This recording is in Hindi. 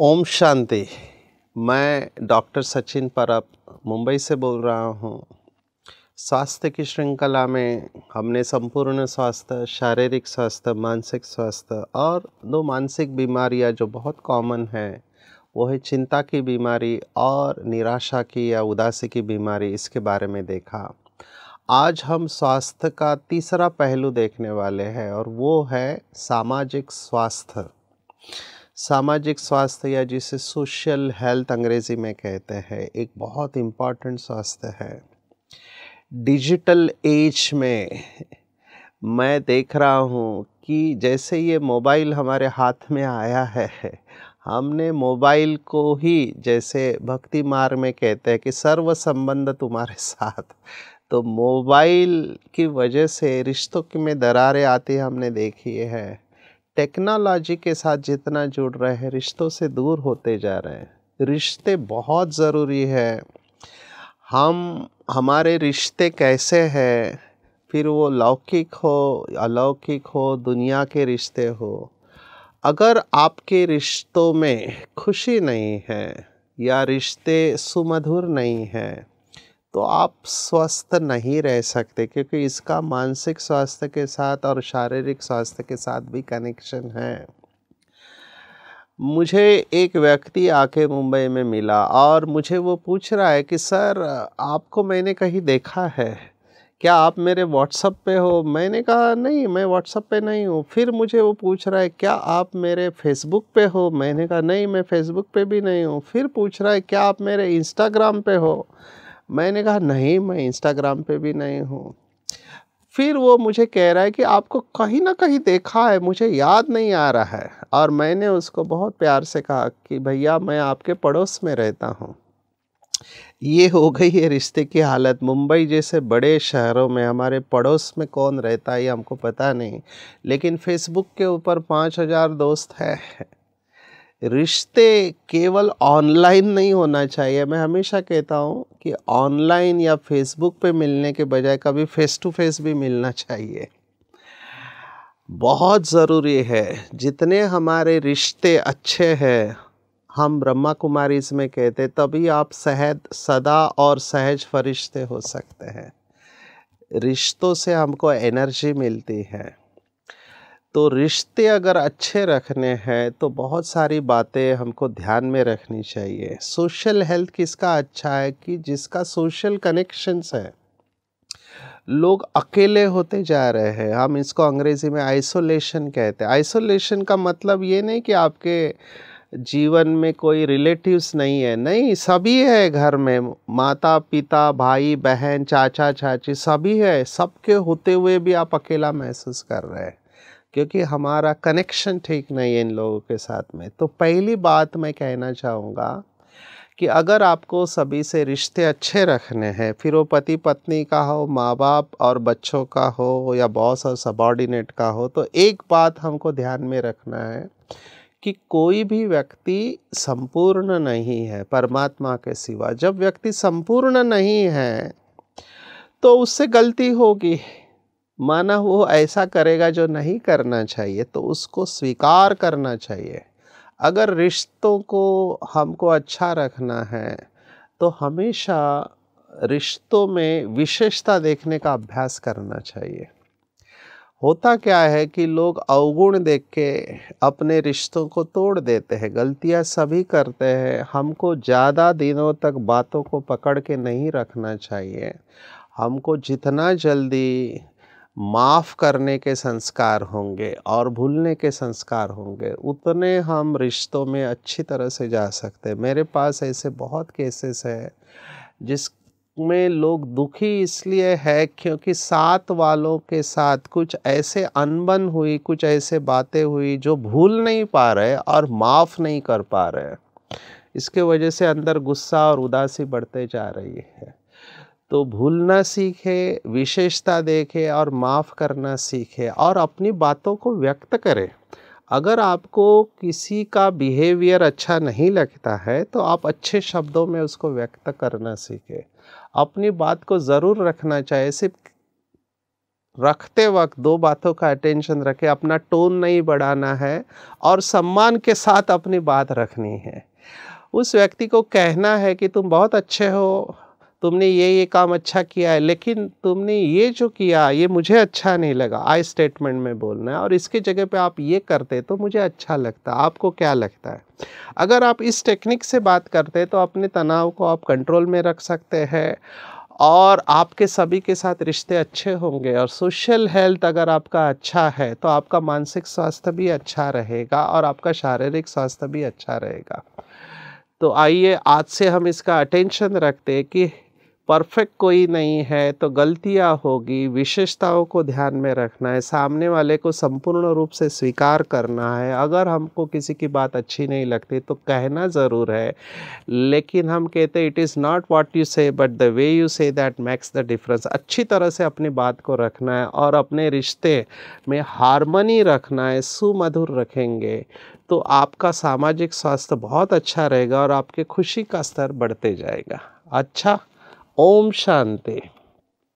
ओम शांति मैं डॉक्टर सचिन परब मुंबई से बोल रहा हूँ स्वास्थ्य की श्रृंखला में हमने संपूर्ण स्वास्थ्य शारीरिक स्वास्थ्य मानसिक स्वास्थ्य और दो मानसिक बीमारियाँ जो बहुत कॉमन हैं वो है चिंता की बीमारी और निराशा की या उदासी की बीमारी इसके बारे में देखा आज हम स्वास्थ्य का तीसरा पहलू देखने वाले हैं और वो है सामाजिक स्वास्थ्य सामाजिक स्वास्थ्य या जिसे सोशल हेल्थ अंग्रेज़ी में कहते हैं एक बहुत इम्पॉर्टेंट स्वास्थ्य है डिजिटल एज में मैं देख रहा हूँ कि जैसे ये मोबाइल हमारे हाथ में आया है हमने मोबाइल को ही जैसे भक्ति मार्ग में कहते हैं कि सर्व संबंध तुम्हारे साथ तो मोबाइल की वजह से रिश्तों की में दरारें आती हमने देखी है टेक्नोलॉजी के साथ जितना जुड़ रहे हैं रिश्तों से दूर होते जा रहे हैं रिश्ते बहुत ज़रूरी है हम हमारे रिश्ते कैसे हैं फिर वो लौकिक हो अलौकिक हो दुनिया के रिश्ते हो अगर आपके रिश्तों में खुशी नहीं है या रिश्ते सुमधुर नहीं हैं तो आप स्वस्थ नहीं रह सकते क्योंकि इसका मानसिक स्वास्थ्य के साथ और शारीरिक स्वास्थ्य के साथ भी कनेक्शन है मुझे एक व्यक्ति आके मुंबई में मिला और मुझे वो पूछ रहा है कि सर आपको मैंने कहीं देखा है क्या आप मेरे व्हाट्सअप पे हो मैंने कहा नहीं मैं व्हाट्सअप पे नहीं हूँ फिर मुझे वो पूछ रहा है क्या आप मेरे फेसबुक पे हो मैंने कहा नहीं मैं फेसबुक पे भी नहीं हूँ फिर पूछ रहा है क्या आप मेरे इंस्टाग्राम पे हो मैंने कहा नहीं मैं इंस्टाग्राम पे भी नहीं हूँ फिर वो मुझे कह रहा है कि आपको कहीं ना कहीं देखा है मुझे याद नहीं आ रहा है और मैंने उसको बहुत प्यार से कहा कि भैया मैं आपके पड़ोस में रहता हूँ ये हो गई है रिश्ते की हालत मुंबई जैसे बड़े शहरों में हमारे पड़ोस में कौन रहता है ये हमको पता नहीं लेकिन फेसबुक के ऊपर पाँच हज़ार दोस्त हैं रिश्ते केवल ऑनलाइन नहीं होना चाहिए मैं हमेशा कहता हूँ कि ऑनलाइन या फेसबुक पे मिलने के बजाय कभी फ़ेस टू फेस भी मिलना चाहिए बहुत ज़रूरी है जितने हमारे रिश्ते अच्छे हैं हम ब्रह्मा कुमारी इसमें कहते तभी आप सहज सदा और सहज फरिश्ते हो सकते हैं रिश्तों से हमको एनर्जी मिलती है तो रिश्ते अगर अच्छे रखने हैं तो बहुत सारी बातें हमको ध्यान में रखनी चाहिए सोशल हेल्थ किसका अच्छा है कि जिसका सोशल कनेक्शंस है लोग अकेले होते जा रहे हैं हम इसको अंग्रेज़ी में आइसोलेशन कहते हैं आइसोलेशन का मतलब ये नहीं कि आपके जीवन में कोई रिलेटिव्स नहीं है नहीं सभी है घर में माता पिता भाई बहन चाचा चाची सभी है सबके होते हुए भी आप अकेला महसूस कर रहे हैं क्योंकि हमारा कनेक्शन ठीक नहीं है इन लोगों के साथ में तो पहली बात मैं कहना चाहूँगा कि अगर आपको सभी से रिश्ते अच्छे रखने हैं फिर वो पति पत्नी का हो माँ बाप और बच्चों का हो या बॉस और सबॉर्डिनेट का हो तो एक बात हमको ध्यान में रखना है कि कोई भी व्यक्ति संपूर्ण नहीं है परमात्मा के सिवा जब व्यक्ति संपूर्ण नहीं है तो उससे गलती होगी माना वो ऐसा करेगा जो नहीं करना चाहिए तो उसको स्वीकार करना चाहिए अगर रिश्तों को हमको अच्छा रखना है तो हमेशा रिश्तों में विशेषता देखने का अभ्यास करना चाहिए होता क्या है कि लोग अवगुण देख के अपने रिश्तों को तोड़ देते हैं गलतियां सभी करते हैं हमको ज़्यादा दिनों तक बातों को पकड़ के नहीं रखना चाहिए हमको जितना जल्दी माफ़ करने के संस्कार होंगे और भूलने के संस्कार होंगे उतने हम रिश्तों में अच्छी तरह से जा सकते हैं मेरे पास ऐसे बहुत केसेस जिस जिसमें लोग दुखी इसलिए है क्योंकि साथ वालों के साथ कुछ ऐसे अनबन हुई कुछ ऐसे बातें हुई जो भूल नहीं पा रहे और माफ़ नहीं कर पा रहे इसके वजह से अंदर गुस्सा और उदासी बढ़ते जा रही है तो भूलना सीखे विशेषता देखे और माफ़ करना सीखे और अपनी बातों को व्यक्त करें अगर आपको किसी का बिहेवियर अच्छा नहीं लगता है तो आप अच्छे शब्दों में उसको व्यक्त करना सीखे अपनी बात को ज़रूर रखना चाहिए सिर्फ रखते वक्त दो बातों का अटेंशन रखें अपना टोन नहीं बढ़ाना है और सम्मान के साथ अपनी बात रखनी है उस व्यक्ति को कहना है कि तुम बहुत अच्छे हो तुमने ये ये काम अच्छा किया है लेकिन तुमने ये जो किया ये मुझे अच्छा नहीं लगा आई स्टेटमेंट में बोलना है और इसके जगह पे आप ये करते तो मुझे अच्छा लगता आपको क्या लगता है अगर आप इस टेक्निक से बात करते तो अपने तनाव को आप कंट्रोल में रख सकते हैं और आपके सभी के साथ रिश्ते अच्छे होंगे और सोशल हेल्थ अगर आपका अच्छा है तो आपका मानसिक स्वास्थ्य भी अच्छा रहेगा और आपका शारीरिक स्वास्थ्य भी अच्छा रहेगा तो आइए आज से हम इसका अटेंशन रखते हैं कि परफेक्ट कोई नहीं है तो गलतियाँ होगी विशेषताओं को ध्यान में रखना है सामने वाले को संपूर्ण रूप से स्वीकार करना है अगर हमको किसी की बात अच्छी नहीं लगती तो कहना ज़रूर है लेकिन हम कहते it is not what you say but the way you say that makes the difference अच्छी तरह से अपनी बात को रखना है और अपने रिश्ते में हारमोनी रखना है सुमधुर रखेंगे तो आपका सामाजिक स्वास्थ्य बहुत अच्छा रहेगा और आपके खुशी का स्तर बढ़ते जाएगा अच्छा ओम शांति